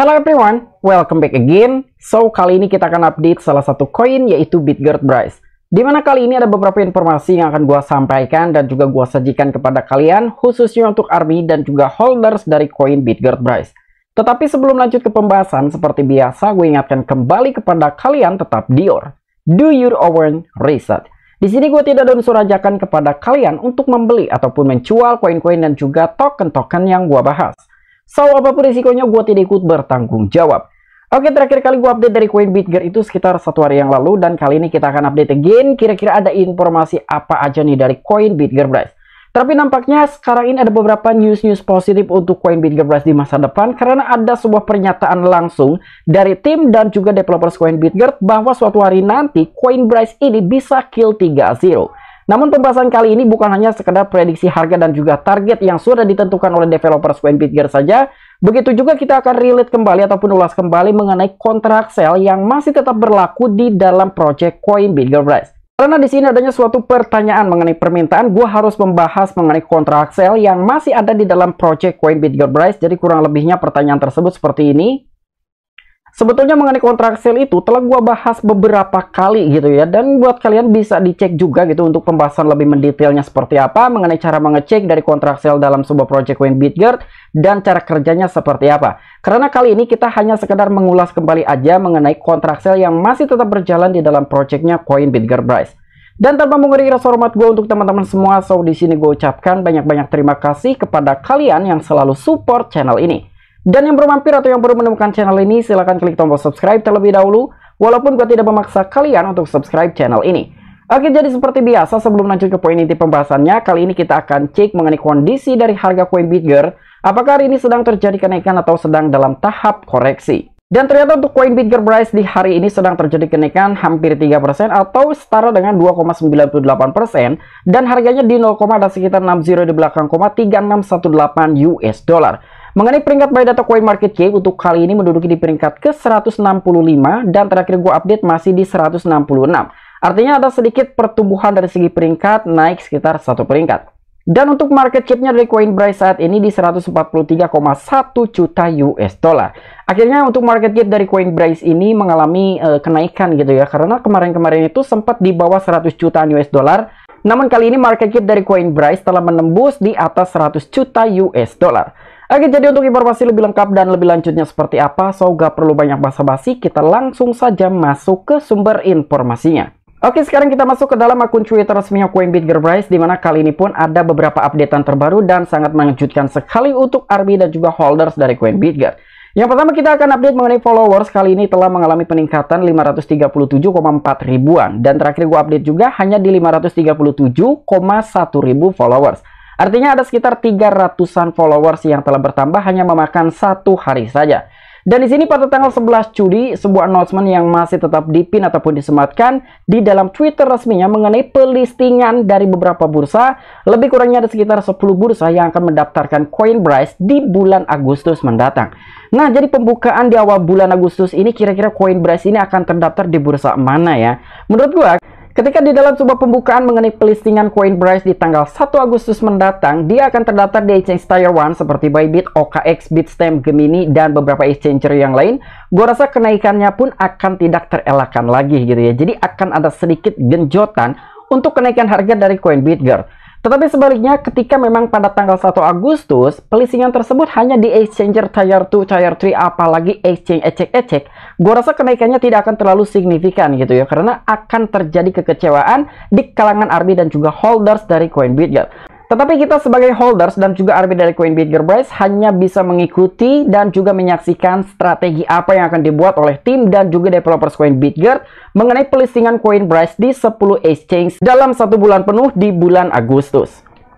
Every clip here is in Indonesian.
Hello everyone, welcome back again. So, kali ini kita akan update salah satu koin yaitu Bitgird Bryce. Dimana kali ini ada beberapa informasi yang akan gue sampaikan dan juga gue sajikan kepada kalian khususnya untuk ARMY dan juga holders dari koin Bitgird Bryce. Tetapi sebelum lanjut ke pembahasan, seperti biasa gue ingatkan kembali kepada kalian tetap dior. Do your own research. Di sini gue tidak ada unsur ajakan kepada kalian untuk membeli ataupun mencual koin-koin dan juga token-token yang gue bahas. So, apapun risikonya gue tidak ikut bertanggung jawab. Oke, terakhir kali gue update dari koin Bitger itu sekitar satu hari yang lalu. Dan kali ini kita akan update again. Kira-kira ada informasi apa aja nih dari koin Bitger Price. Tapi nampaknya sekarang ini ada beberapa news-news positif untuk koin BitGer di masa depan karena ada sebuah pernyataan langsung dari tim dan juga developers koin BitGer bahwa suatu hari nanti Coin ini bisa kill 3-0. Namun pembahasan kali ini bukan hanya sekedar prediksi harga dan juga target yang sudah ditentukan oleh developer Square Gear saja. Begitu juga kita akan relate kembali ataupun ulas kembali mengenai kontrak sel yang masih tetap berlaku di dalam project Coin Bigger Price. Karena di sini adanya suatu pertanyaan mengenai permintaan, gue harus membahas mengenai kontrak sel yang masih ada di dalam project Coin Bigger Price. Jadi kurang lebihnya pertanyaan tersebut seperti ini. Sebetulnya mengenai kontrak sale itu telah gue bahas beberapa kali gitu ya dan buat kalian bisa dicek juga gitu untuk pembahasan lebih mendetailnya seperti apa mengenai cara mengecek dari kontrak sale dalam sebuah project Wayne Bitgert dan cara kerjanya seperti apa. Karena kali ini kita hanya sekedar mengulas kembali aja mengenai kontrak sale yang masih tetap berjalan di dalam projectnya Coin Bitgert Price. Dan tanpa mengurangi rasa hormat gue untuk teman-teman semua, so di sini gue ucapkan banyak-banyak terima kasih kepada kalian yang selalu support channel ini. Dan yang baru mampir atau yang baru menemukan channel ini, silahkan klik tombol subscribe terlebih dahulu, walaupun gue tidak memaksa kalian untuk subscribe channel ini. Oke, jadi seperti biasa, sebelum lanjut ke poin inti pembahasannya, kali ini kita akan cek mengenai kondisi dari harga koin Bitger, apakah hari ini sedang terjadi kenaikan atau sedang dalam tahap koreksi. Dan ternyata untuk koin Bitger Price di hari ini sedang terjadi kenaikan hampir 3% atau setara dengan 2,98% dan harganya di 0, ada sekitar 60 di belakang koma 3618 US dollar. Mengenai peringkat by data Coin Market Cap untuk kali ini menduduki di peringkat ke 165 dan terakhir gue update masih di 166. Artinya ada sedikit pertumbuhan dari segi peringkat naik sekitar satu peringkat. Dan untuk market capnya dari Coinbase saat ini di 143,1 juta US dollar. Akhirnya untuk market cap dari Coinbase ini mengalami uh, kenaikan gitu ya karena kemarin-kemarin itu sempat di bawah 100 juta US dollar. Namun kali ini market cap dari Coinbase telah menembus di atas 100 juta US dollar. Oke, jadi untuk informasi lebih lengkap dan lebih lanjutnya seperti apa, so gak perlu banyak basa-basi, kita langsung saja masuk ke sumber informasinya. Oke, sekarang kita masuk ke dalam akun Twitter resminya Coinbit Gervais, di mana kali ini pun ada beberapa updatean terbaru dan sangat mengejutkan sekali untuk ARBI dan juga holders dari Coinbit, guys. Yang pertama kita akan update mengenai followers kali ini telah mengalami peningkatan 537,4 ribuan dan terakhir gua update juga hanya di 537,1 ribu followers. Artinya ada sekitar 300-an followers yang telah bertambah hanya memakan satu hari saja. Dan di sini pada tanggal 11 Juli, sebuah announcement yang masih tetap dipin ataupun disematkan di dalam Twitter resminya mengenai pelistingan dari beberapa bursa. Lebih kurangnya ada sekitar 10 bursa yang akan mendaftarkan coin Bryce di bulan Agustus mendatang. Nah, jadi pembukaan di awal bulan Agustus ini kira-kira coin Bryce ini akan terdaftar di bursa mana ya? Menurut gua Ketika di dalam sebuah pembukaan mengenai pelistingan coin price di tanggal 1 Agustus mendatang, dia akan terdaftar di exchange Taiwan seperti Bybit, OKX, Bitstamp, Gemini, dan beberapa exchanger yang lain. Gue rasa kenaikannya pun akan tidak terelakkan lagi gitu ya. Jadi akan ada sedikit genjotan untuk kenaikan harga dari coin Bitger. Tetapi sebaliknya, ketika memang pada tanggal 1 Agustus, pelisingan tersebut hanya di exchanger tier 2, tier 3, apalagi exchange ecek-ecek, gue rasa kenaikannya tidak akan terlalu signifikan gitu ya, karena akan terjadi kekecewaan di kalangan arbi dan juga holders dari Coinbit ya. Tetapi kita sebagai holders dan juga RB dari Coin Bigger Price hanya bisa mengikuti dan juga menyaksikan strategi apa yang akan dibuat oleh tim dan juga developers Coin Bitger mengenai pelistingan Coin Price di 10 exchange dalam satu bulan penuh di bulan Agustus.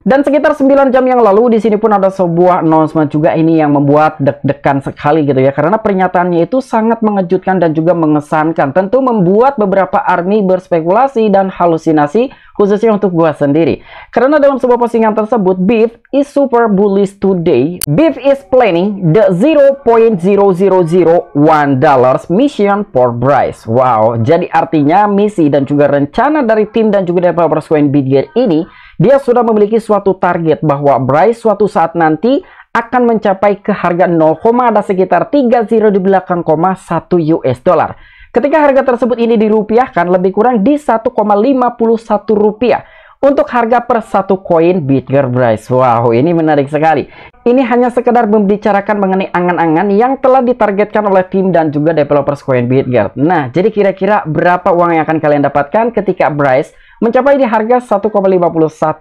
Dan sekitar 9 jam yang lalu di sini pun ada sebuah announcement juga ini yang membuat deg-degan sekali gitu ya karena pernyataannya itu sangat mengejutkan dan juga mengesankan. Tentu membuat beberapa army berspekulasi dan halusinasi khususnya untuk gua sendiri. Karena dalam sebuah postingan tersebut Beef is super bullish today. Beef is planning the 0.0001 dollars mission for Bryce. Wow, jadi artinya misi dan juga rencana dari tim dan juga developer Square Nvidia ini dia sudah memiliki suatu target bahwa Bryce suatu saat nanti akan mencapai ke harga 0, ada sekitar 30 di belakang koma 1 US dollar. Ketika harga tersebut ini dirupiahkan lebih kurang di 1,51 rupiah untuk harga per satu koin Bitger Bryce. Wow, ini menarik sekali. Ini hanya sekedar membicarakan mengenai angan-angan yang telah ditargetkan oleh tim dan juga developer koin Bitger. Nah, jadi kira-kira berapa uang yang akan kalian dapatkan ketika Bryce mencapai di harga 1,51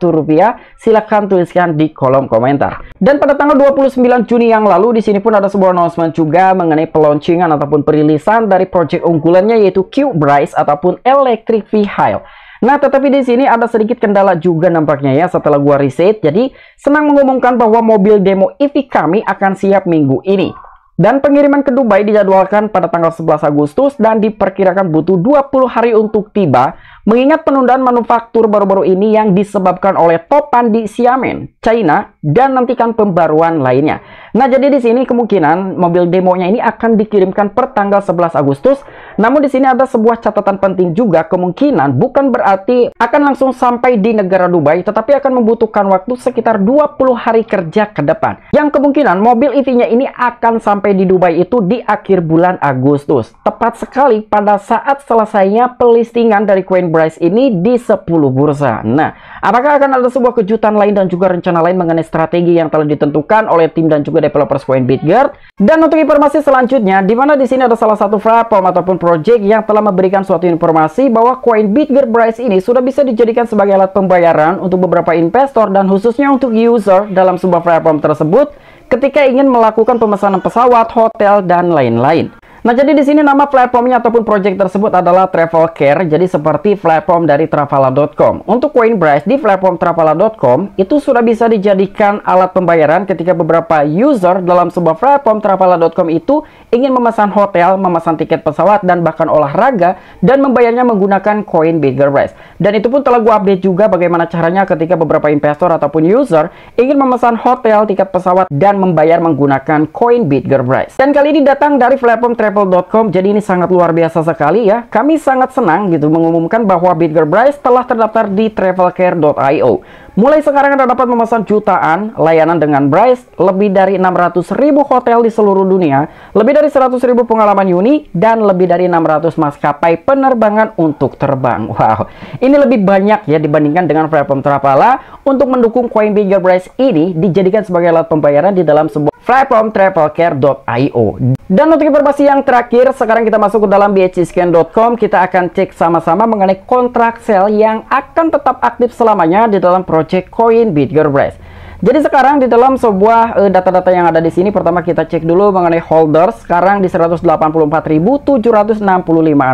rupiah? Silahkan tuliskan di kolom komentar. Dan pada tanggal 29 Juni yang lalu, di sini pun ada sebuah announcement juga mengenai peluncingan ataupun perilisan dari project unggulannya yaitu Q-Brice ataupun Electric Vehicle. Nah, tetapi di sini ada sedikit kendala juga nampaknya ya setelah gua riset. Jadi, senang mengumumkan bahwa mobil demo EV kami akan siap minggu ini. Dan pengiriman ke Dubai dijadwalkan pada tanggal 11 Agustus dan diperkirakan butuh 20 hari untuk tiba Mengingat penundaan manufaktur baru-baru ini yang disebabkan oleh topan di Xiamen, China, dan nantikan pembaruan lainnya. Nah, jadi di sini kemungkinan mobil demonya ini akan dikirimkan per tanggal 11 Agustus. Namun di sini ada sebuah catatan penting juga kemungkinan bukan berarti akan langsung sampai di negara Dubai, tetapi akan membutuhkan waktu sekitar 20 hari kerja ke depan. Yang kemungkinan mobil EV-nya ini akan sampai di Dubai itu di akhir bulan Agustus. Tepat sekali pada saat selesainya pelistingan dari Queen Coinbase ini di 10 bursa. Nah, apakah akan ada sebuah kejutan lain dan juga rencana lain mengenai strategi yang telah ditentukan oleh tim dan juga juga developers Point BitGuard. Dan untuk informasi selanjutnya, di mana di sini ada salah satu platform ataupun project yang telah memberikan suatu informasi bahwa coin BitGuard Price ini sudah bisa dijadikan sebagai alat pembayaran untuk beberapa investor dan khususnya untuk user dalam sebuah platform tersebut ketika ingin melakukan pemesanan pesawat, hotel, dan lain-lain. Nah, jadi di sini nama platformnya ataupun project tersebut adalah Travel Care jadi seperti platform dari Travala.com. Untuk Coinbase di platform Travala.com itu sudah bisa dijadikan alat pembayaran ketika beberapa user dalam sebuah platform Travala.com itu ingin memesan hotel, memesan tiket pesawat, dan bahkan olahraga, dan membayarnya menggunakan koin Dan itu pun telah gue update juga bagaimana caranya ketika beberapa investor ataupun user ingin memesan hotel, tiket pesawat, dan membayar menggunakan koin Dan kali ini datang dari platform Travel travel.com. Jadi ini sangat luar biasa sekali ya. Kami sangat senang gitu mengumumkan bahwa Bitger Bryce telah terdaftar di travelcare.io. Mulai sekarang Anda dapat memesan jutaan layanan dengan Bryce, lebih dari 600 hotel di seluruh dunia, lebih dari 100 pengalaman uni, dan lebih dari 600 maskapai penerbangan untuk terbang. Wow, ini lebih banyak ya dibandingkan dengan platform Travala untuk mendukung koin Bigger Bryce ini dijadikan sebagai alat pembayaran di dalam sebuah platform travelcare.io. Dan untuk informasi yang yang terakhir, sekarang kita masuk ke dalam bhscan.com. Kita akan cek sama-sama mengenai kontrak sel yang akan tetap aktif selamanya di dalam project coin Bitgerbrace. Jadi sekarang di dalam sebuah eh, data-data yang ada di sini, pertama kita cek dulu mengenai holders. Sekarang di 184765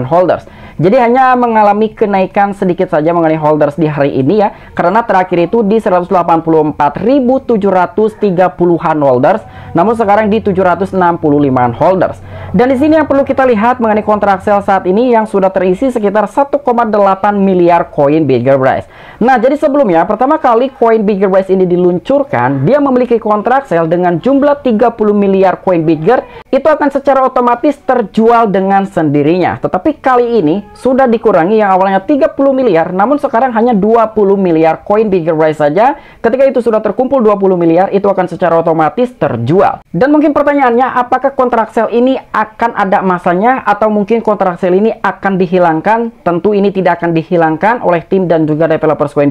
holders. Jadi hanya mengalami kenaikan sedikit saja mengenai holders di hari ini ya. Karena terakhir itu di 184.730an holders. Namun sekarang di 765an holders. Dan di sini yang perlu kita lihat mengenai kontrak sel saat ini yang sudah terisi sekitar 1,8 miliar koin Bigger Price. Nah jadi sebelumnya, pertama kali koin Bigger Price ini diluncur diluncurkan, dia memiliki kontrak sale dengan jumlah 30 miliar koin bigger, itu akan secara otomatis terjual dengan sendirinya. Tetapi kali ini sudah dikurangi yang awalnya 30 miliar, namun sekarang hanya 20 miliar koin bigger Rise saja. Ketika itu sudah terkumpul 20 miliar, itu akan secara otomatis terjual. Dan mungkin pertanyaannya, apakah kontrak sale ini akan ada masanya atau mungkin kontrak sale ini akan dihilangkan? Tentu ini tidak akan dihilangkan oleh tim dan juga developer koin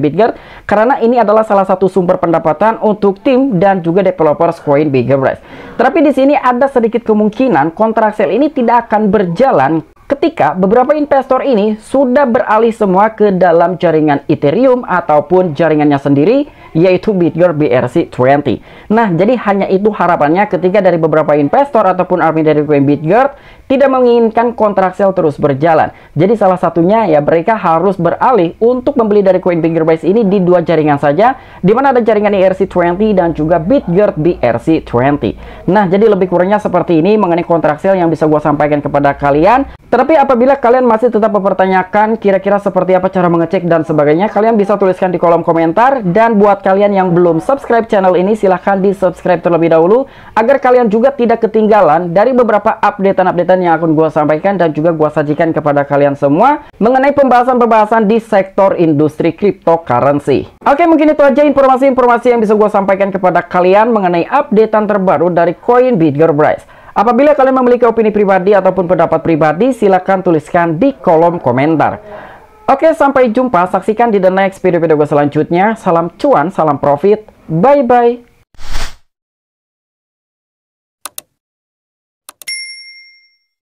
karena ini adalah salah satu sumber pendapatan untuk tim dan juga developer coin Bigger Tapi di sini ada sedikit kemungkinan kontrak sale ini tidak akan berjalan ketika beberapa investor ini sudah beralih semua ke dalam jaringan Ethereum ataupun jaringannya sendiri yaitu Bitger BRC20. Nah, jadi hanya itu harapannya ketika dari beberapa investor ataupun army dari Bitger tidak menginginkan kontrak sel terus berjalan. Jadi salah satunya ya mereka harus beralih untuk membeli dari Coin base ini di dua jaringan saja, di mana ada jaringan ERC20 dan juga Bitgert BRC20. Nah, jadi lebih kurangnya seperti ini mengenai kontrak sel yang bisa gue sampaikan kepada kalian. Tetapi apabila kalian masih tetap mempertanyakan kira-kira seperti apa cara mengecek dan sebagainya, kalian bisa tuliskan di kolom komentar. Dan buat kalian yang belum subscribe channel ini, silahkan di subscribe terlebih dahulu agar kalian juga tidak ketinggalan dari beberapa update updatean update konten yang akan gue sampaikan dan juga gue sajikan kepada kalian semua mengenai pembahasan-pembahasan di sektor industri cryptocurrency. Oke, mungkin itu aja informasi-informasi yang bisa gue sampaikan kepada kalian mengenai updatean terbaru dari Coin koin Price. Apabila kalian memiliki opini pribadi ataupun pendapat pribadi, silahkan tuliskan di kolom komentar. Oke, sampai jumpa. Saksikan di the next video-video gue selanjutnya. Salam cuan, salam profit. Bye-bye.